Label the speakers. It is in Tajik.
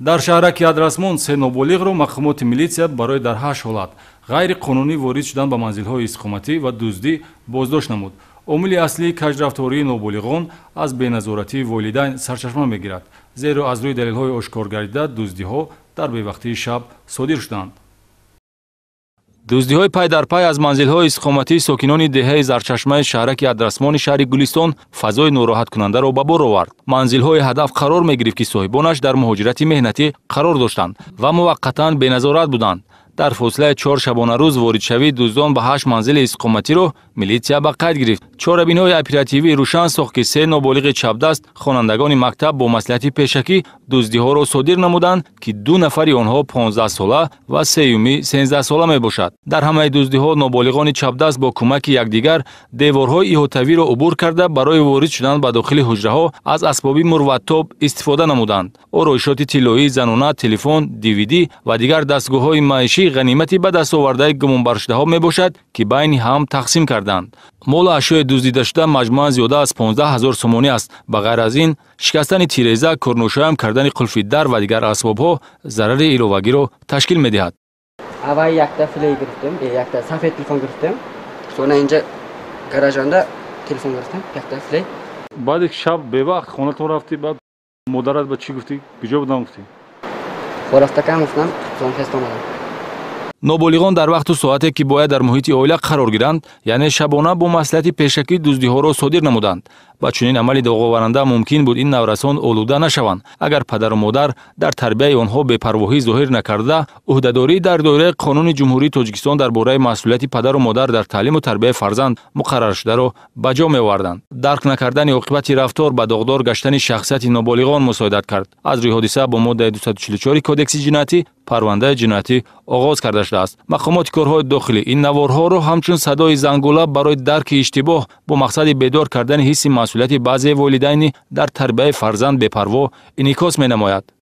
Speaker 1: дар шаҳраки адрасмон се ноболиғро мақомоти милисия барои дар ҳашт ҳолат ғайриқонунӣ ворид шудан ба манзилҳои истиқоматӣ ва дуздӣ боздошт намуд омили аслии кашрафтории ноболиғон аз беназоратии волидайн сарчашма мегирад зеро аз рӯи далелҳои ошкор гардида дуздиҳо дар бевақтии шаб содир шуданд дуздиҳои пайдарпай аз манзилҳои истиқоматии сокинони деҳаи зарчашмаи шаҳраки адрасмони шаҳри гулистон фазои нороҳаткунандаро ба бор овард манзилҳои ҳадаф қарор мегирифт ки соҳибонаш дар муҳоҷирати меҳнатӣ қарор доштанд ва муваққатан беназорат буданд дар фосилаи чор шабонарӯз воридшавии дуздон ба ҳашт манзили истиқоматиро милитсия ба қайд гирифт чорабиниҳои оперативӣ рӯшан сохт ки се ноболиғи чапдаст хонандагони мактаб бо маслиҳати пешакӣ дуздиҳоро содир намуданд ки ду нафари онҳо 15 сола ва сеюми 1сда сола мебошад дар ҳамаи дуздиҳо ноболиғони чапдаст бо кӯмаки якдигар деворҳои иҳотавиро убур карда барои ворид шудан ба дохили ҳуҷраҳо аз асбоби мурваттоб истифода намуданд ороишоти тиллои занона телефон dvd ва дигар дастгоҳҳои маишӣ ғанимати ба даст овардаи гумонбаршудаҳо мебошад ки байни ҳам тақсим карданд моли ашёи дуздидашуда маҷмӯан зиёда аз 15000 сомонӣ аст ба ғайр аз ин шикастани тиреза корношоям кардани қулфи дар ва дигар асбобҳо зарари иловагиро ташкил медиҳад аввал якта флей гирифтем э, якта сафед телефон гирифтем сона инҷа гаражанда телефон гирифтем якта флей баъди шаб бевақт хонатон рафти баъд модарат ба чӣ гуфтӣ куҷо будам гуфтӣ хорафтакан гуфтам зонхест омадам ноболиғон дар вақту соате ки бояд дар муҳити оила қарор гиранд яъне шабона бо маслиҳати пешакӣ дуздиҳоро содир намуданд ба чунин амали доғоваранда мумкин буд ин наврасон олуда нашаванд агар падару модар дар тарбияи онҳо бепарвоҳӣ зоҳир накарда ӯҳдадорӣ дар доираи қонуни ҷумҳурии тоҷикистон дар бораи масъулияти падару модар дар таълиму тарбияи фарзанд муқарраршударо ба ҷо меоварданд дарк накардани оқибати рафтор ба доғдор гаштани шахсияти ноболиғон мусоидат кард аз рӯи ҳодиса бо моддаи 244 кодекси ҷинояти парвандаи ҷинояти оғоз карда шудааст мақомоти корҳои дохилӣ ин наворҳоро ҳамчун садои зангула барои дарки иштибоҳ бо мақсади бедор кардани ҳисси масъулияти баъзеи волидайни дар тарбияи фарзанд бепарво инъикос менамояд